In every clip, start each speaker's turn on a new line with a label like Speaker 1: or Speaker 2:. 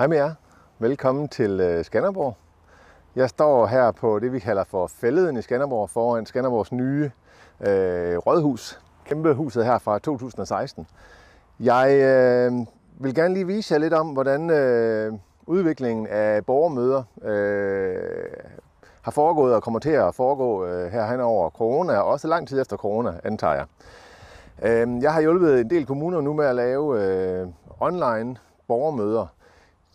Speaker 1: Hej med jer. Velkommen til øh, Skanderborg. Jeg står her på det, vi kalder for Fælleden i Skanderborg, foran Skanderborgs nye øh, rådhus. Kæmpe huset her fra 2016. Jeg øh, vil gerne lige vise jer lidt om, hvordan øh, udviklingen af borgermøder øh, har foregået og kommer til at foregå øh, her hen over corona, og også lang tid efter corona, antager jeg. Øh, jeg har hjulpet en del kommuner nu med at lave øh, online borgermøder,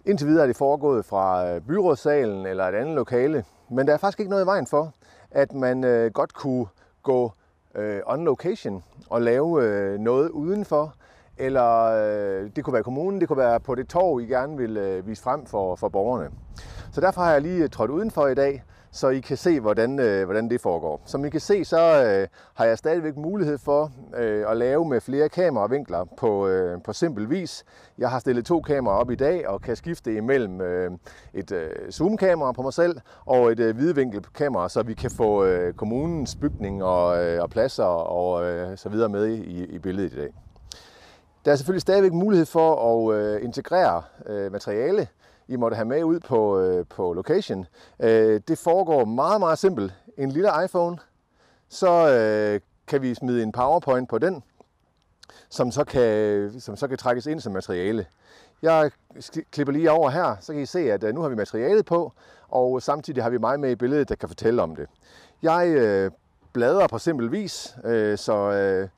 Speaker 1: Indtil videre er det foregået fra øh, byrådssalen eller et andet lokale, men der er faktisk ikke noget i vejen for, at man øh, godt kunne gå øh, on location og lave noget udenfor eller øh, det kunne være kommunen, det kunne være på det torv, I gerne vil øh, vise frem for, for borgerne. Så derfor har jeg lige øh, trådt udenfor i dag, så I kan se, hvordan, hvordan det foregår. Som I kan se, så har jeg stadigvæk mulighed for at lave med flere kameravinkler på, på simpel vis. Jeg har stillet to kameraer op i dag og kan skifte imellem et zoomkamera på mig selv og et øh, hvidevinkelkamera, så vi kan få kommunens bygning og, og pladser og og så videre med i, i billedet i dag. Der er selvfølgelig stadigvæk mulighed for at øh, integrere øh, materiale, I måtte have med ud på, øh, på location. det foregår meget, meget simpelt. En lille iPhone, så kan vi smide en PowerPoint på den, som så kan, som så kan trækkes ind som materiale. Jeg klipper lige over her, så kan I se, at nu har vi materialet på, og samtidig har vi mig med i billedet, der kan fortælle om det. Jeg øh, bladrer på simpel vis, øh, så øh,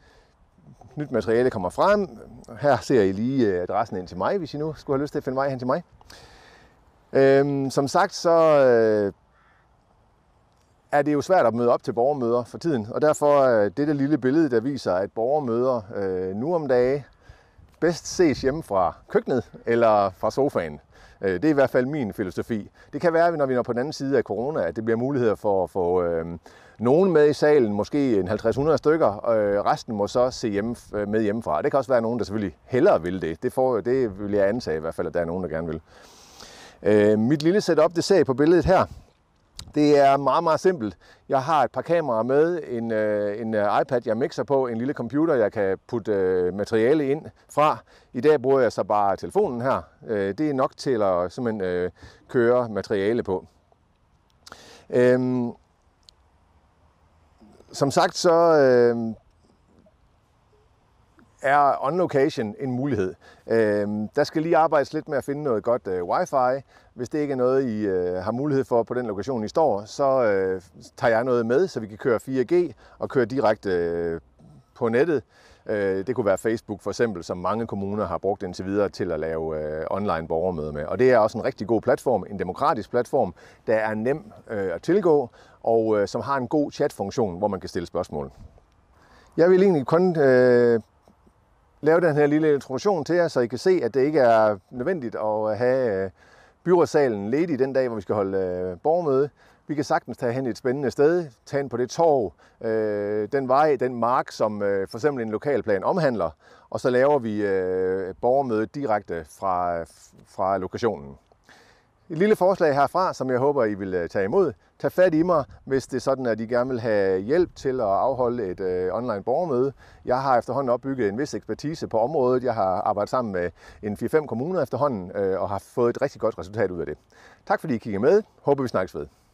Speaker 1: nyt materiale kommer frem. Her ser I lige øh, adressen ind til mig, hvis I nu skulle have lyst til at finde vej hen til mig. Øhm, som sagt, så øh, er det jo svært at møde op til borgermøder for tiden, og derfor øh, det der lille billede, der viser, at borgermøder øh, nu om dage bedst ses hjemme fra køkkenet eller fra sofaen. Øh, det er i hvert fald min filosofi. Det kan være, når vi når på den anden side af corona, at det bliver muligheder for at få øh, nogen med i salen, måske en 50-100 stykker, og øh, resten må så se hjemme, øh, med hjemmefra. Det kan også være nogen, der selvfølgelig hellere vil det. Det, får, det vil jeg antage i hvert fald, at der er nogen, der gerne vil. Øh, mit lille setup, det ser I på billedet her. Det er meget, meget simpelt. Jeg har et par kameraer med, en, øh, en øh, iPad, jeg mixer på, en lille computer, jeg kan putte øh, materiale ind fra. I dag bruger jeg så bare telefonen her. Øh, det er nok til at øh, køre materiale på. Øh, som sagt, så øh, er on location en mulighed. Øh, der skal lige arbejdes lidt med at finde noget godt øh, wifi. Hvis det ikke er noget, I øh, har mulighed for på den lokation, I står, så øh, tager jeg noget med, så vi kan køre 4G og køre direkte øh, på nettet. Øh, det kunne være Facebook for eksempel, som mange kommuner har brugt indtil videre til at lave øh, online borgermøder med. Og det er også en rigtig god platform, en demokratisk platform, der er nem øh, at tilgå og øh, som har en god chatfunktion, hvor man kan stille spørgsmål. Jeg vil egentlig kun øh, lave den her lille introduktion til jer, så I kan se, at det ikke er nødvendigt at øh, have øh, byrådssalen ledig den dag, hvor vi skal holde øh, borgermøde. Vi kan sagtens tage hen et spændende sted, tage hen på det torv, den vej, den mark, som for eksempel en lokalplan omhandler, og så laver vi borgermødet direkte fra, fra lokationen. Et lille forslag herfra, som jeg håber, I vil øh, tage imod. Tag fat i mig, hvis det er sådan, at I gerne vil have hjælp til at afholde et øh, online borgermøde. Jeg har efterhånden opbygget en vis ekspertise på området. Jeg har arbejdet sammen med en 4-5 kommuner efterhånden øh, og har fået et rigtig godt resultat ud af det. Tak fordi I kiggede med. Håber vi snakkes ved.